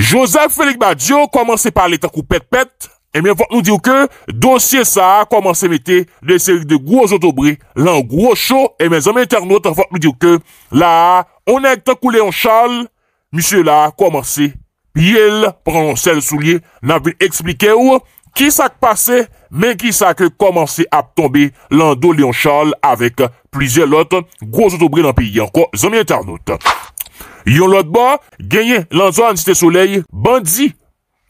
Jozak Félix Badiou komanse pale takou pet pet, e eh mè vòt nou diw ke dosye sa a komanse mette de eh serik de gwo zotobri lan gwo chou, e mè zanmè internet vòt nou diw ke la a onèk takou Léon Charles, misye la a komanse, pi el prononsel sou liye, nan vin explike ou, ki sak pase, men ki sak komanse ap tombe lan do Léon Charles avèk plizè lot, gwo zotobri nan pi yanko, zanmè internet. Yon lot ba, genye, lanzwa anzite soley, bandi,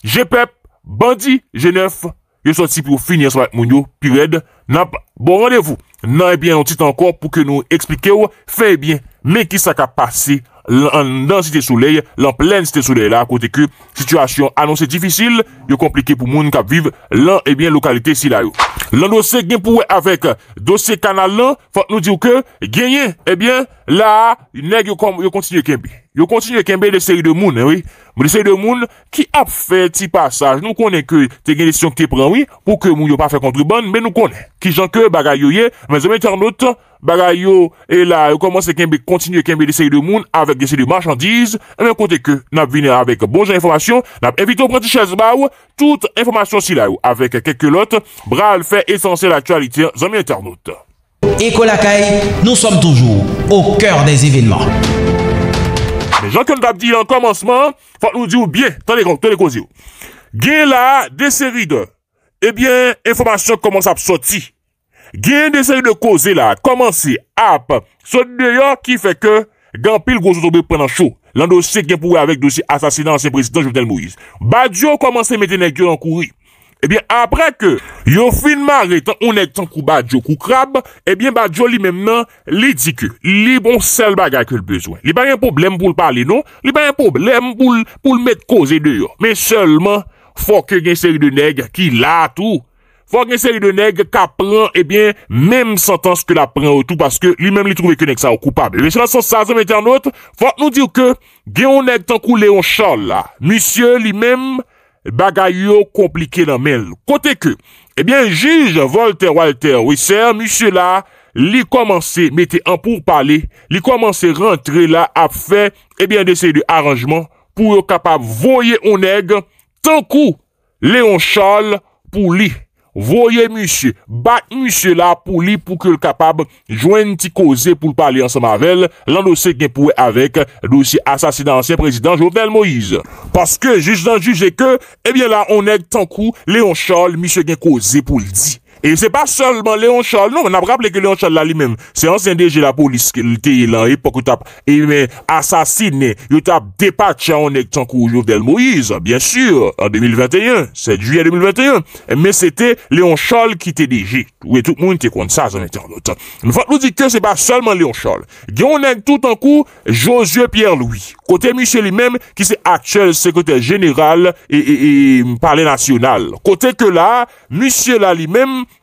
je pep, bandi, je nef, yo soti pou finye sva moun yo, piwede, nap, bon randevou, nan e bien non tit ankor pou ke nou eksplike ou, fe e bien, men ki sa ka pase. lan nan site souley, lan plen site souley la, kote ki, situasyon anonsi difisil, yo komplike pou moun kap viv lan, ebyen, eh lokalite si la yo. Lan dosye genpouwe avek dosye kanal lan, fote nou diyo ke, genye, ebyen, eh la, neg yo kontinye kenbi. yo kontinye kembe leseyi de moun, eh mwen leseyi de moun ki ap fe ti pasaj, nou konen ke te gen desisyon ki te pran, pou ke moun yo pa fe kontriban, men nou konen ki janke bagayyo ye, men zeme internet, bagayyo e la, yo kontinye kembe leseyi de moun, avek leseyi de marchandiz, e men konten ke nap vini avek bonjan informasyon, nap evito pranti chazba ou, tout informasyon si la ou, avek keke lot, bral fe esensye l'aktualite, zeme internet. Eko lakae, nou som toujou, ou kèr des evènman. Jean-Claude Abdil en komanseman, fote nou di ou bien, ton de kon, eh ton de kouzi ou. Gen la, deseri de, ebyen, informasyon komanse ap soti. Gen deseri de kouzi la, komanse ap, sot deyo ki feke, gen pil gosotoube pren an chou, lan dosi gen pouwe avek dosi asasina ansen prezident Jepetel Moïse. Badjo komanse metenek yo nan kouri. Ebyen eh apre ke yo fin mare tan ou neg tan kou badjo kou krab, ebyen eh badjo li menmen li dike li bon sel bagay ke l bezwen. Li bayen poublem pou l pali nou, li bayen poublem pou l met koze deyo. Men selman, fok gen seri de neg ki la tou. Fok gen seri de neg ka pran, ebyen, menm santans ke la pran ou tou paske li menm li trove ke neg sa ou koupab. Ebyen selman sa sa zem eten anot, fok nou diw ke gen ou neg tan kou leon chan la, misye li menm, Bagay yo komplike nan men. Kote ke, ebyen jige Volter Walter Wisser, musye la, li komanse mette an pou pale, li komanse rentre la ap fe, ebyen dese di aranjman pou yo kapab voye ou neg, tankou Leon Charles pou li. Voye monsi, bat monsi la pou li pou ke l kapab jwen ti koze pou l pali anse mavel lan nou se gen pou e avek lousi asasidansye prezident Jovenel Moise. Paske jiz dan jize ke, ebyen eh la on e tan kou Leon Charles monsi gen koze pou l di. Et c'est pas seulement Léon Cholle. Non, on a rappelé que Léon Cholle l'a li mèm. C'est ancien déjé la police. L'été il y a un époque où t'ap assassiner, où t'ap dépat t'y a onèk t'en coup au jour del Moïse. Bien sûr, en 2021, 7 juillet 2021. Mais c'était Léon Cholle qui t'a déjé. Oui, tout le monde t'est contre ça. Nous dit que c'est pas seulement Léon Cholle. Gué onèk tout en coup Josué Pierre-Louis. Côté monsieur l'i mèm, qui c'est actuel secrétaire général et par les nationales. Côté que là, monsieur l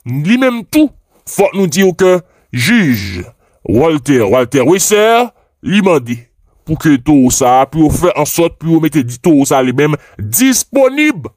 Li mèm tou, fòk nou di yo ke, juj, Walter, Walter Wesser, li mèm di, pou ke tou ou sa, pou ou fè ansot, pou ou mette di tou ou sa li mèm, disponib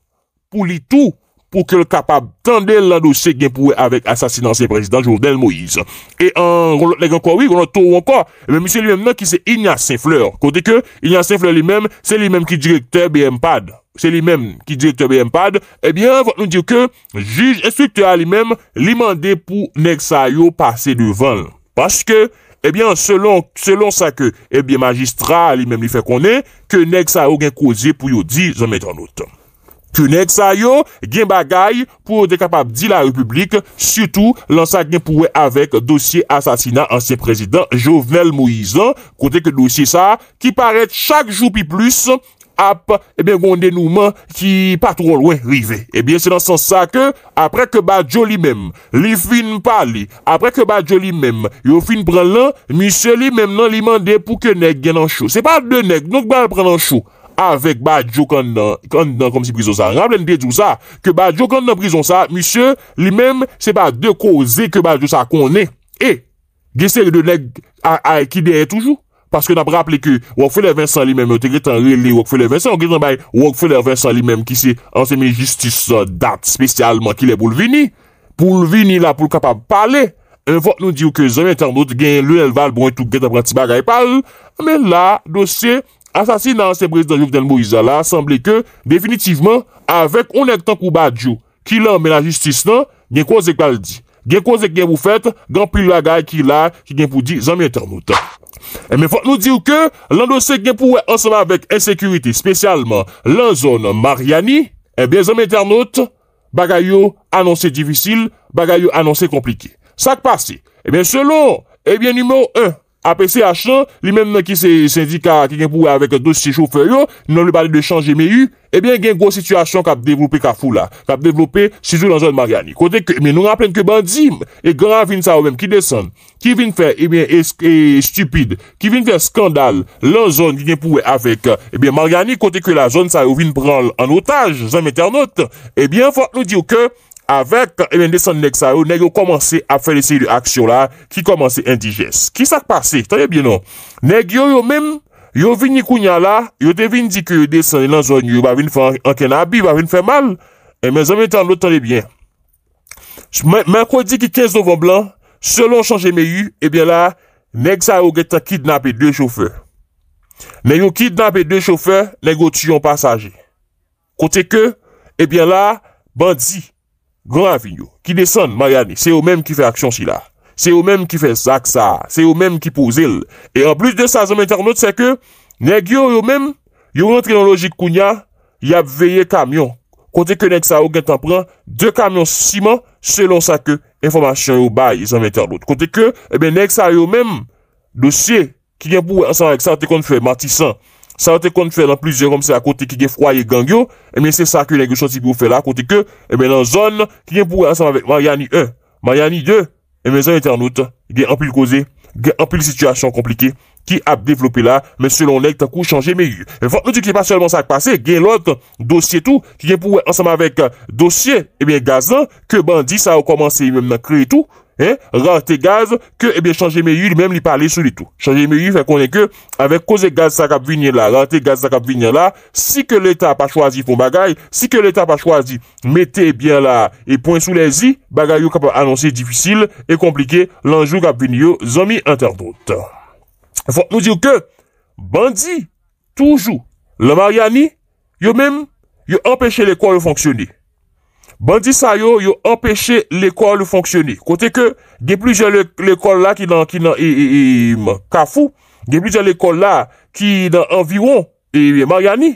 pou li tou, pou ke lè kapab tendè l'andosye genpouè avèk asasinansè prezident Jourdèl Moïse. E an, lèk an kwa, wè, gounan tou ou an kwa, mèm misè li mèm nan ki se Ignace Saint-Fleur, kote ke, Ignace Saint-Fleur li mèm, se li mèm ki direktè BMPAD. se li menm ki direkte BMPAD, ebyen, vat nou diyo ke, jige estikte a li menm li mande pou Nek Sayo pase devan. Paske, ebyen, selon eh sa ke, ebyen magistra li menm li fe konen, ke Nek Sayo gen kouze pou yo di, zon metan not. Ke Nek Sayo gen bagay pou dekapab di la republik, sütou, lan sa gen pouwe avek dosye asasina ansyen prezident Jovenel Moisan, kote ke dosye sa, ki paret chak joupi plus, ap, ebyen eh gonde nouman ki patro lwen rive. Ebyen eh se nan san sa ke, apre ke badyo li mem, li fin pali, apre ke badyo li mem, yo fin pran lan, misye li mem nan li mande pou ke neg genan chou. Se pa de neg, nouk bade pran nan chou, avek badyo kand nan, kand nan kom si prizon sa. Ramlen de djou sa, ke badyo kand nan prizon sa, misye, li mem, se pa de koze ke badyo sa konen. E, gese de neg a ekideye toujou. Paske nap rapple ke wak fè le vin san li menm, ou te gè tan rè li wak fè le vin san, ou gè nan bay wak fè le vin san li menm, ki se ansemen justice euh, dat, spesyalman ki lè pou l'vini. Pou l'vini la pou l'kapab pale, un vot nou di ou ke zan men tan not, gen lè l val bon tout gè tan pranti bagay pale, men la dosye, asasin nan ansebrez dan jouv den Moïse la, asemble ke, definitivman, avek onèk tan kou badjou, ki lè anmen la justice nan, gen kouzèk bal di. Gen kouzèk gen pou fèt, gen plil la gay ki l E Mwen fote nou di ou ke, lan do se gen pou wè anseman vek ensekuriti, spesyalman, lan zon Mariani, ebyen zon Meternot, bagayou anonsè divisil, bagayou anonsè kompliki. Sakpasi, ebyen selon, ebyen numero 1. Ape se a chan, li men men ki se indika ki gen pouwe avek dosye choufer yo, li men le bade de chan jeme yu, ebyen gen gwo situasyon kap devlope kap fou la, kap devlope shizou lan zon Mariani. Kote ke, men nou rappelene ke bandim, e gran vin sa ou men ki desan, ki vin fe, ebyen, e, e stupide, ki vin fe skandal lan zon ki gen pouwe avek, ebyen Mariani kote ke la zon sa ou vin pran an otaj, zan mette an ot, ebyen fote nou diyo ke, avèk e men desan nèk sa yo, nèk yo komanse a fele se reaksyon la, ki komanse indijes. Ki sak pase? Tanè bie nou? Nèk yo yo men, yo vini kounya la, yo devini di ke yo desan, nan zon yo, bavine fè ankenabi, bavine fè mal, e men zon men tan lò tanè bie. Mèk wè di ki 15 novemblan, selon chan jèmè yu, e bè la, nèk sa yo geta kidnapè dè choufeur. Nèk yo kidnapè dè choufeur, nèk yo tiyon pasajè. Kote ke, e bè la, Gran avinyo, ki desan Mariani, se yo menm ki fe aksyon si la, se yo menm ki fe sak sa, se yo menm ki pou zil, e an plus de sa, zanm internet, se ke, neg yo yo menm, yo rentre nan logik kounya, yap veye kamyon, kote ke neg sa yo gen tanpren, de kamyon siman, selon sa ke, informasyon yo bay, zanm internet. Kote ke, e ben, neg sa yo menm, dosye, ki gen pou ansan ak sa, te kon fwe matisan, Sa wote kon te fè nan plizye kom se akote ki gen froy e gangyo, men se sa ke lè gen chansi pou fè la akote ke, e men nan zon ki gen pou wè ansam avèk Mariani 1, Mariani 2, e men zon internet gen anpil koze, gen anpil situasyon komplike, ki ap devlopè la, men selon lèk ta kou chanje me yu. E Fonk nou di ki se paselman sa akpase, gen lòt dosye tou, ki gen pou wè ansam avèk dosye, e ben gazan ke bandi sa wè komanse yu men nan kreye tou, Rante gaz ke chanje me yu li mèm li pale sou li tou. Chanje me yu fè konen ke avek koze gaz sa kap vinye la. Rante gaz sa kap vinye la, si ke l'Etat pa chwazi fon bagay, si ke l'Etat pa chwazi mette bien la e pon sou le zi, bagay yo kap anonsi diffisil e komplike lanjou kap vinye yo zomi interdote. Fòk nou diyo ke bandi toujou lè mariani yo mèm yo empèche lè kwa yo fonksyoni. Bandi sa yo, yo empèche l'ekol fonksyoni. Kote ke, gen plizye l'ekol la ki nan kafou, gen plizye l'ekol la ki nan anviron, e mariani,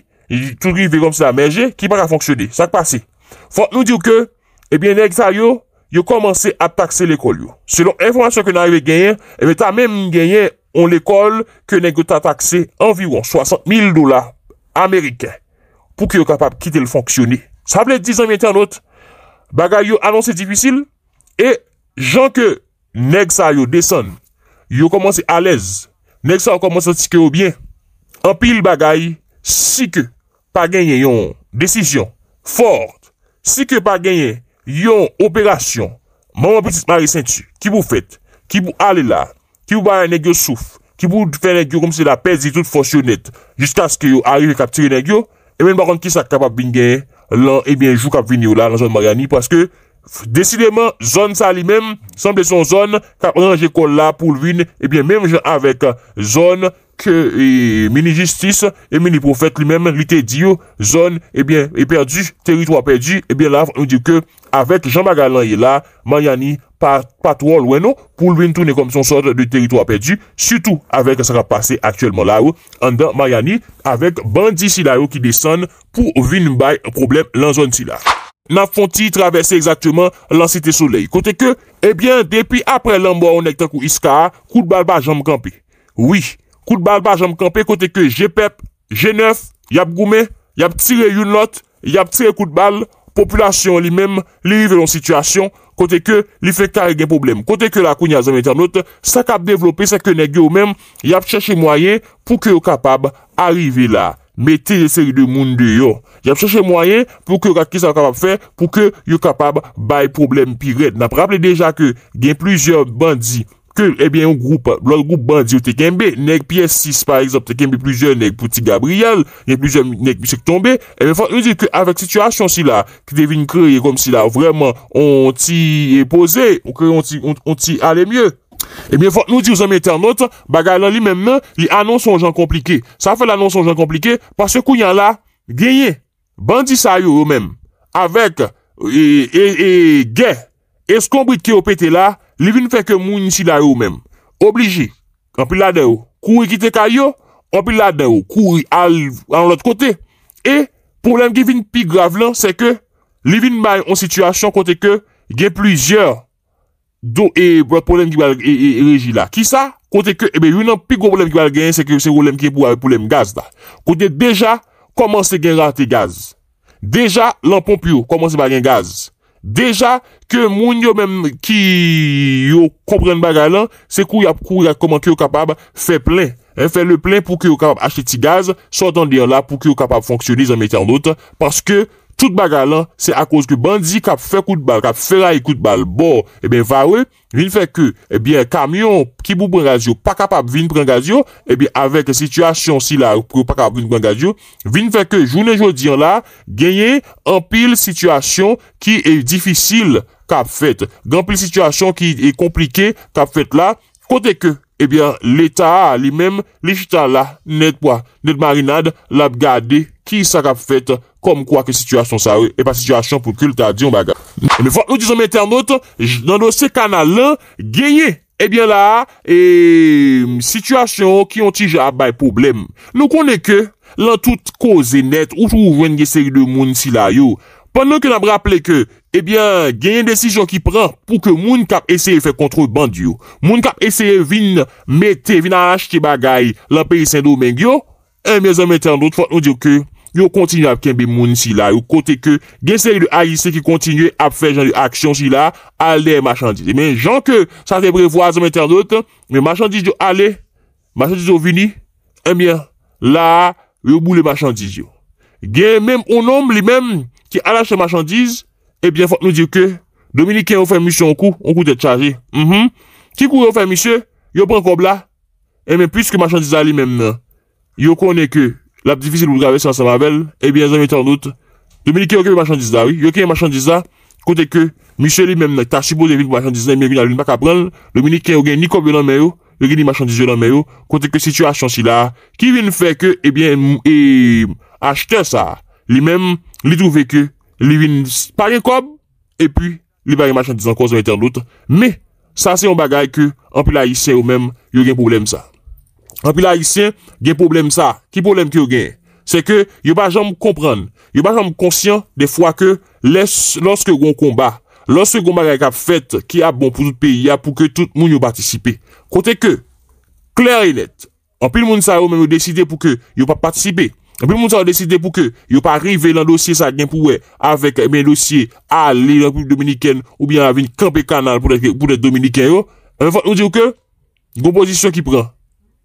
tout gri vèk omse la menje, ki baka fonksyoni. Sak pa si. Fote nou diyo ke, ebyen eh neg sa yo, yo komanse a takse l'ekol yo. Selon informasyon ke nan yon genyen, ebyen ta menm genyen, on l'ekol ke neg yon ta takse anviron, 60.000 dolar ameriken, pou ki yo kapap kitel fonksyoni. Sa ple 10 an, 20 an not, bagay yo anonsen Difisil, e jan ke Neg sa yo deson Yo komanse alez Neg sa yo komanse sike yo bien An pil bagay, sike Pa genye yon desisyon Fort, sike pa genye Yon operasyon Maman petit mary sentu, ki pou fet Ki pou ale la, ki pou bayan Neg yo souf, ki pou fe neg yo Komse la pezi tout fosyo net Jiska sike yo a yon rekaptire neg yo E men bakan ki sa kapap bin genye lan, ebyen, eh jou kap vini dans la nan zon Mariani, que décidément, zone sa lui-même semble son zone kap ranje kol la pou lvin, ebyen eh même jen avec euh, zone que eh, mini justice, et mini prophète lui-même li te et bien est perdue, territoire perdu et bien là on dit que avec Jean Magalan là, là, Mariani Patwa lwen nou pou vin toune kom son sort de teritwa pedi, sütou avek sa rapase aktuelman la ou, an dan Mayani, avek bandi si la ou ki desan pou vin bay problem lan zon si la. Nafonti travesse exaktouman lansite solei. Kote ke, ebyen, eh depi apre l'anbo anekta kou Iskara, kout bal ba jam kampe. Oui, kout bal ba jam kampe kote ke JPEP, G9, yap goume, yap tire youn lot, yap tire kout bal, populasyon li mem, li yive lon situasyon, Kote ke li fek tar gen problem. Kote ke la kou nyazan metanote, sa kap devlope, sa kone ge ou men, yap cheche mwayen pou ke yo kapab arive la. Meti eseri de moun de yo. Yap cheche mwayen pou ke yo kapab bay problem pi red. Nap rappele deja ke gen plizyon bandi ke, ebyen, eh ou group, lor group bandi ou tekembe, nek piye 6, par exemple, tekembe plusye, nek pouti Gabriel, nek plusye, nek bisye k tombe, ebyen, eh fote, nou di, ke, avek situasyon si la, ki devine kreye, kom si la, vreman, on ti pose, ou kreye, on ti ale mye, ebyen, eh fote, nou di, ou zanmye ternote, bagay lan li menmen, li anonson jan komplike, sa fe l'anonson jan komplike, par se kouyan la, genye, bandi sa yo ou men, avek, e, e, e, gen, eskombri ki yo pete la, Li vin fè ke moun inisi la yo mèm. Obliji, anpil la deyo, kouri ki te kayo, anpil la deyo, kouri al anlot kote. E, poulem ki vin pi grav lan, se ke, li vin mayon sityasyon kote ke gen plizyeur do e brot poulem ki bal gen. E, e, e reji la, ki sa, kote ke, ebe, yon nan pi gros poulem ki bal gen, se ke, se roulem ki e poulem gaz da. Kote deja, koman se gen rante gaz. Deja, lan pomp yo, koman se bal gen gaz. Deja ke moun yo men ki yo kompren baga lan Se kou ya kou ya koman ki yo kapab Fè plè Fè le plè pou ki yo kapab acheti gaz Sotan diyan la pou ki yo kapab fonksyoniz An metè an lot Paske Sout baga lan, se a koz ke bandi kap fe kout bal, kap feray kout bal, bo, e ben vare, vin fe ke, e eh ben, kamyon ki pou pren gazyo, pa kapap vin pren gazyo, e eh ben, avek situasyon si la, pou pa kap pren gazyo, vin fe ke, jounen joun diyan la, genye, anpil situasyon ki e difisil kap fet, anpil situasyon ki e komplike kap fet la, kote ke, e eh ben, leta, li men, le chita la, net po, net marinade, la ap gade, ki sa kap fet, kom kwa ke situasyon sa we, e pa situasyon pou kulta diyon bagay. Me fote nou dizon men ternot, nan dosye kanal lan, genye, ebyen eh la, eee, situasyon ki yon ti jav bay problem. Nou konen ke, lan tout kozenet, ou chou ven gesey de moun si la yo, panon ke nan braple ke, ebyen, eh genye desijon ki pran, pou ke moun kap eseye fe kontro band yo, moun kap eseye vin, mette, vina achte bagay, la peyi sen do men gyo, e mè zan men ternot, fote nou dir ke, yo kontinye ap kenbe moun si la, yo kote ke, gen seri de AIC ki kontinye ap fè jan de aksyon si la, ale machandise. Emen, jan ke, sa te brevo a zan mèter not, me machandise yo ale, machandise yo vini, emen, eh la, yo boule machandise yo. Gen, mem, ou nom, li mem, ki alache machandise, ebyen, eh fote nou dire ke, Dominikien ou fè misyon kou, ou kou de tchare, mhm, ki kou ou fè misyon, yo pren kob la, emen, eh pwiske machandise ale, mem, yo kone ke, la pdifisil boud grave se la sa mabel, ebyen eh zan metan lout, Dominikè yonke yon machandiz la, yonke yon machandiz la, kontè ke, misè li menmè, ta subo de vin machandiz la, yonke yon maka pran, Dominikè yonke ni kob yonan menyo, yonke yon machandiz yonan menyo, kontè ke situasyon si la, ki vin fè ke, ebyen, eh e, eh, achte sa, li menmè, li trouve ke, li vin, pari kob, epi, li pari machandiz anko zan metan lout, me, sa se yon bagay ke, Anpil bon eh la isyen gen problem sa Ki problem ki yo gen? Se ke yo pa jom kompren Yo pa jom konsyen de fwa ke Lorske yo konba Lorske yo konba gen kap fet Ki ap bon pou tout peyi Ya pou ke tout moun yo patisipe Kote ke Kler enet Anpil moun sa yo men yo deside pou ke Yo pa patisipe Anpil moun sa yo deside pou ke Yo pa rive lan dosye sa gen pou we Avek men dosye Ale, Limpi Dominiken Ou bien avin kampi kanal Pou de Dominiken yo Anpil moun se yo ke Gon posisyon ki pran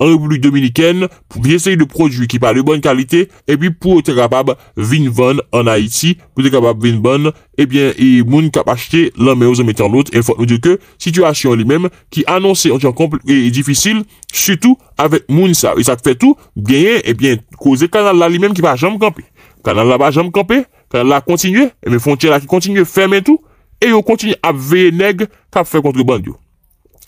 en République dominicaine pour essayer de produits qui parlent de bonne qualité et puis pour être capable vendre en Haïti, pour être capable vin vendre, eh bien, et moun cap acheter l'un mais aux mettant l'autre. Et faut nous dire que situation lui-même qui annonçait en et difficile, surtout avec moun ça. Et ça fait tout, gagner Et eh bien, causer canal là lui-même qui va jamais camper. Canal là va jamais camper, canal là continuer, et eh mes frontières là qui continuent, fermer tout, et on continue à veiller nègre contre faire bandit.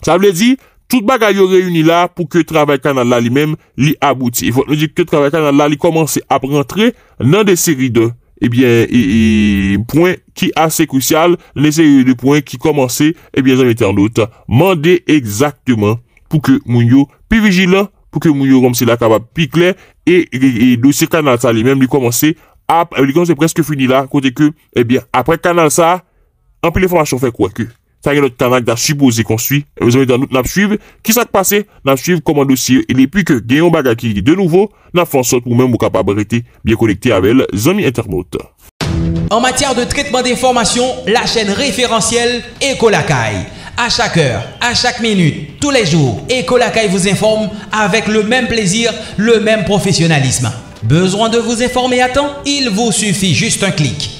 Ça veut dire, Tout bagay yo reyouni la pou ke travail kanal la li mem li abouti. E fote nou dik ke travail kanal la li komanse ap rentre nan de seri 2. Ebyen, e, e, point ki ase kousyal, le seri 2 point ki komanse, ebyen, zanvite an dout. Mande exaktman pou ke moun yo pi vijilan, pou ke moun yo romsi la kapap pi klen, e, e dosi kanal sa li mem li komanse ap, ebyen, li komanse preske fini la, kote ke, ebyen, apre kanal sa, anpile fwa ma chanfe kwa ke. ça y est, le tanak a supposé construit vous avez dans nous n'a suivre qui s'est passé n'a suivre comment dossier et puis que Guillaume Bagaki de nouveau n'a fait sorte pour même capable rester bien connecté avec les amis internautes en matière de traitement d'informations la chaîne référentielle Ecolacaille à chaque heure, à chaque minute, tous les jours, Ecolacaille vous informe avec le même plaisir, le même professionnalisme. Besoin de vous informer à temps Il vous suffit juste un clic